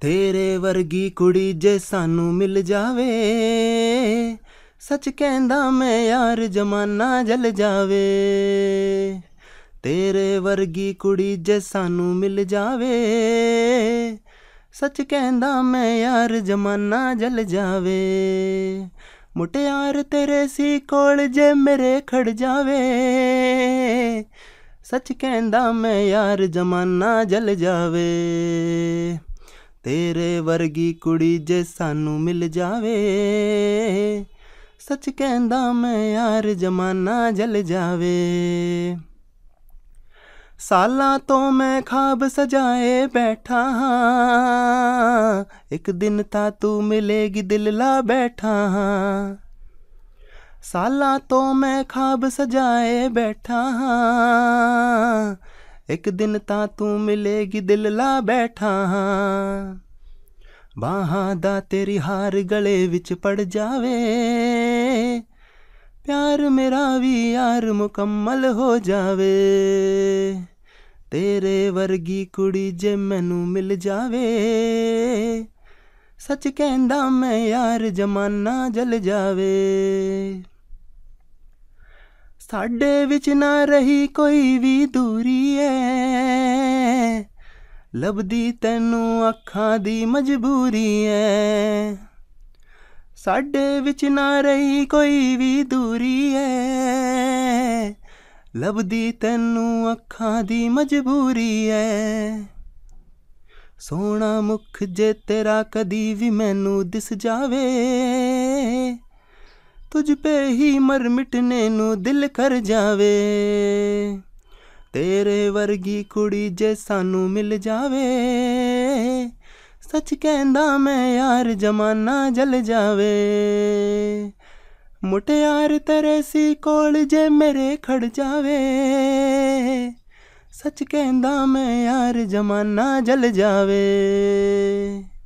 ਤੇਰੇ ਵਰਗੀ ਕੁੜੀ ਜੇ ਸਾਨੂੰ ਮਿਲ ਜਾਵੇ ਸੱਚ ਕਹਿੰਦਾ ਮੈਂ ਯਾਰ ਜਮਾਨਾ ਜਲ ਜਾਵੇ ਤੇਰੇ ਵਰਗੀ ਕੁੜੀ ਜੇ ਸਾਨੂੰ ਮਿਲ ਜਾਵੇ ਸੱਚ ਕਹਿੰਦਾ ਮੈਂ ਯਾਰ ਜਮਾਨਾ ਜਲ ਜਾਵੇ ਮੁਟਿਆਰ ਤੇਰੇ ਸੀ ਕੋਲ ਜੇ ਮੇਰੇ ਖੜ ਜਾਵੇ ਸੱਚ ਕਹਿੰਦਾ ਮੈਂ ਯਾਰ ਜਮਾਨਾ ਜਲ ਜਾਵੇ ਤੇਰੇ ਵਰਗੀ ਕੁੜੀ ਜੇ ਸਾਨੂੰ ਮਿਲ ਜਾਵੇ ਸੱਚ ਕਹਿੰਦਾ ਮੈਂ ਯਾਰ ਜਮਾਨਾ ਜਲ ਜਾਵੇ ਸਾਲਾਂ ਤੋਂ ਮੈਂ ਖਾਬ ਸਜਾਏ ਬੈਠਾ ਹਾਂ ਇੱਕ ਦਿਨ ਤਾਂ ਤੂੰ ਮਿਲੇਗੀ ਦਿਲ ਲਾ ਬੈਠਾ ਹਾਂ ਸਾਲਾਂ ਤੋਂ ਮੈਂ ਖਾਬ ਸਜਾਏ ਬੈਠਾ ਹਾਂ ਇੱਕ ਦਿਨ ਤਾਂ ਤੂੰ ਮਿਲੇਗੀ ਦਿਲ ਲਾ ਬੈਠਾ ਹਾਂ ਬਾਹਾਂ ਦਾ ਤੇਰੀ ਹਾਰ ਗਲੇ ਵਿੱਚ ਪੜ ਜਾਵੇ ਪਿਆਰ ਮੇਰਾ ਵੀ ਯਾਰ ਮੁਕੰਮਲ ਹੋ ਜਾਵੇ ਤੇਰੇ ਵਰਗੀ ਕੁੜੀ ਜੇ ਮੈਨੂੰ ਮਿਲ ਜਾਵੇ ਸੱਚ ਕਹਿੰਦਾ ਮੈਂ ਯਾਰ ਜਮਾਨਾ ਜਲ ਜਾਵੇ ਸਾਡੇ ਵਿੱਚ ਨਾ ਰਹੀ ਕੋਈ ਵੀ ਦੂਰੀ ਐ ਲਬਦੀ ਤੈਨੂੰ ਅੱਖਾਂ ਦੀ ਮਜਬੂਰੀ ਐ ਸਾਡੇ ਵਿੱਚ ਨਾ ਰਹੀ ਕੋਈ ਵੀ ਦੂਰੀ ਐ ਲਬਦੀ ਤੈਨੂੰ ਅੱਖਾਂ ਦੀ ਮਜਬੂਰੀ ਐ ਸੋਹਣਾ ਮੁਖ ਜੇ ਤੇਰਾ ਕਦੀ ਵੀ ਮੈਨੂੰ ਦਿਸ ਜਾਵੇ ਤੁਝ ਪੇ ਹੀ ਮਰ ਮਿਟਨੇ ਨੂੰ ਦਿਲ ਕਰ ਜਾਵੇ ਤੇਰੇ ਵਰਗੀ ਕੁੜੀ ਜੇ ਸਾਨੂੰ ਮਿਲ ਜਾਵੇ ਸੱਚ ਕਹਿੰਦਾ ਮੈਂ ਯਾਰ ਜਮਾਨਾ ਜਲ ਜਾਵੇ ਮੁਟਿਆਰ ਤੇਰੇ ਸੀ ਕੋਲ ਜੇ ਮੇਰੇ ਖੜ ਜਾਵੇ ਸੱਚ ਕਹਿੰਦਾ ਮੈਂ ਯਾਰ ਜਮਾਨਾ ਜਲ ਜਾਵੇ